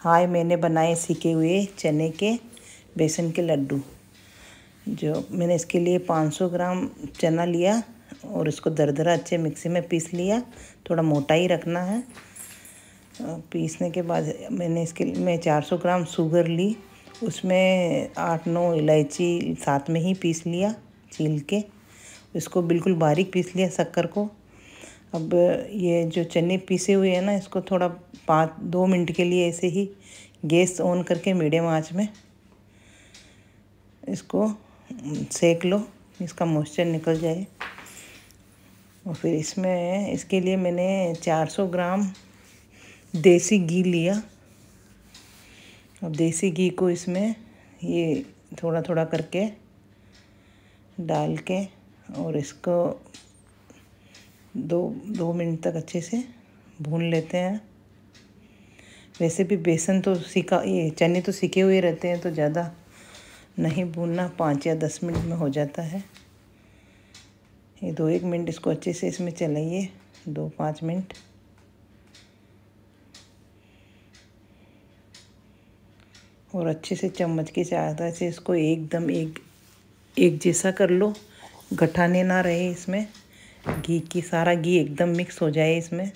हाय मैंने बनाए सीखे हुए चने के बेसन के लड्डू जो मैंने इसके लिए 500 ग्राम चना लिया और इसको दरदरा अच्छे मिक्सी में पीस लिया थोड़ा मोटा ही रखना है पीसने के बाद मैंने इसके मैं 400 ग्राम शुगर ली उसमें आठ नौ इलायची साथ में ही पीस लिया छील के इसको बिल्कुल बारीक पीस लिया शक्कर को अब ये जो चने पीसे हुए हैं ना इसको थोड़ा पाँच दो मिनट के लिए ऐसे ही गैस ऑन करके मीडियम आँच में इसको सेक लो इसका मॉइस्चर निकल जाए और फिर इसमें इसके लिए मैंने 400 ग्राम देसी घी लिया अब देसी घी को इसमें ये थोड़ा थोड़ा करके डाल के और इसको दो दो मिनट तक अच्छे से भून लेते हैं वैसे भी बेसन तो सीखा ये चने तो सीखे हुए रहते हैं तो ज़्यादा नहीं भूनना पाँच या दस मिनट में हो जाता है ये दो एक मिनट इसको अच्छे से इसमें चलाइए दो पाँच मिनट और अच्छे से चम्मच की सहायता से इसको एकदम एक एक जैसा कर लो गठाने ना रहे इसमें घी की सारा घी एकदम मिक्स हो जाए इसमें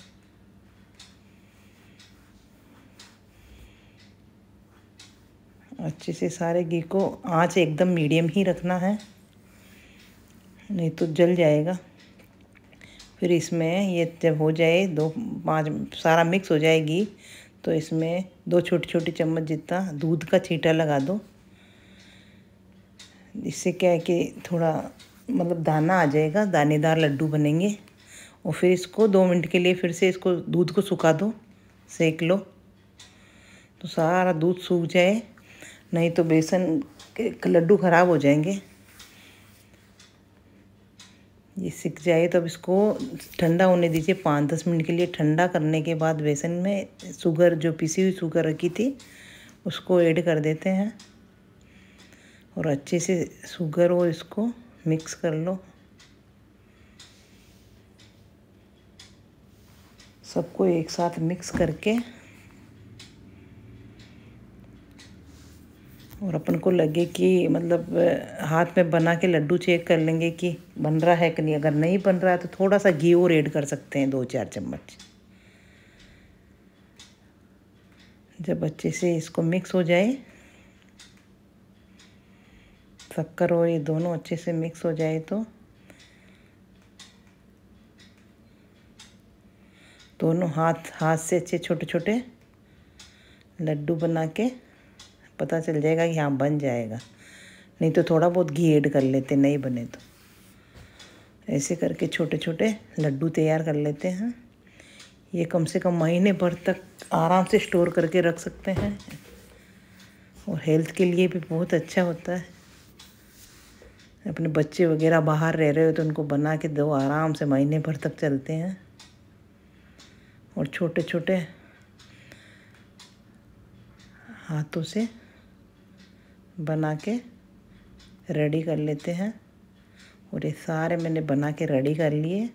अच्छे से सारे घी को आंच एकदम मीडियम ही रखना है नहीं तो जल जाएगा फिर इसमें ये जब हो जाए दो पाँच सारा मिक्स हो जाएगी तो इसमें दो छोटी छोटी चम्मच जितना दूध का छीटा लगा दो इससे क्या है कि थोड़ा मतलब दाना आ जाएगा दानेदार लड्डू बनेंगे और फिर इसको दो मिनट के लिए फिर से इसको दूध को सुखा दो सेक लो तो सारा दूध सूख जाए नहीं तो बेसन के लड्डू ख़राब हो जाएंगे ये सिक जाए तो अब इसको ठंडा होने दीजिए पाँच दस मिनट के लिए ठंडा करने के बाद बेसन में शुगर जो पिसी हुई शुगर रखी थी उसको ऐड कर देते हैं और अच्छे से शुगर और इसको मिक्स कर लो सबको एक साथ मिक्स करके और अपन को लगे कि मतलब हाथ में बना के लड्डू चेक कर लेंगे कि बन रहा है कि नहीं अगर नहीं बन रहा है तो थोड़ा सा घी और ऐड कर सकते हैं दो चार चम्मच जब अच्छे से इसको मिक्स हो जाए शक्कर और ये दोनों अच्छे से मिक्स हो जाए तो दोनों हाथ हाथ से अच्छे छोटे छोटे लड्डू बना के पता चल जाएगा कि हाँ बन जाएगा नहीं तो थोड़ा बहुत घी ऐड कर लेते नहीं बने तो ऐसे करके छोटे छोटे लड्डू तैयार कर लेते हैं ये कम से कम महीने भर तक आराम से स्टोर करके रख सकते हैं और हेल्थ के लिए भी बहुत अच्छा होता है अपने बच्चे वगैरह बाहर रह रहे हो तो उनको बना के दो आराम से महीने भर तक चलते हैं और छोटे छोटे हाथों से बना के रेडी कर लेते हैं और ये सारे मैंने बना के रेडी कर लिए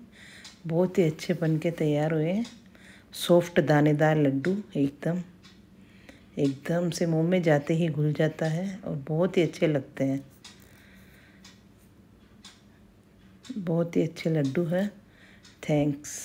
बहुत ही अच्छे बन के तैयार हुए सॉफ्ट दानेदार लड्डू एकदम एकदम से मुंह में जाते ही घुल जाता है और बहुत ही अच्छे लगते हैं बहुत ही अच्छे लड्डू है थैंक्स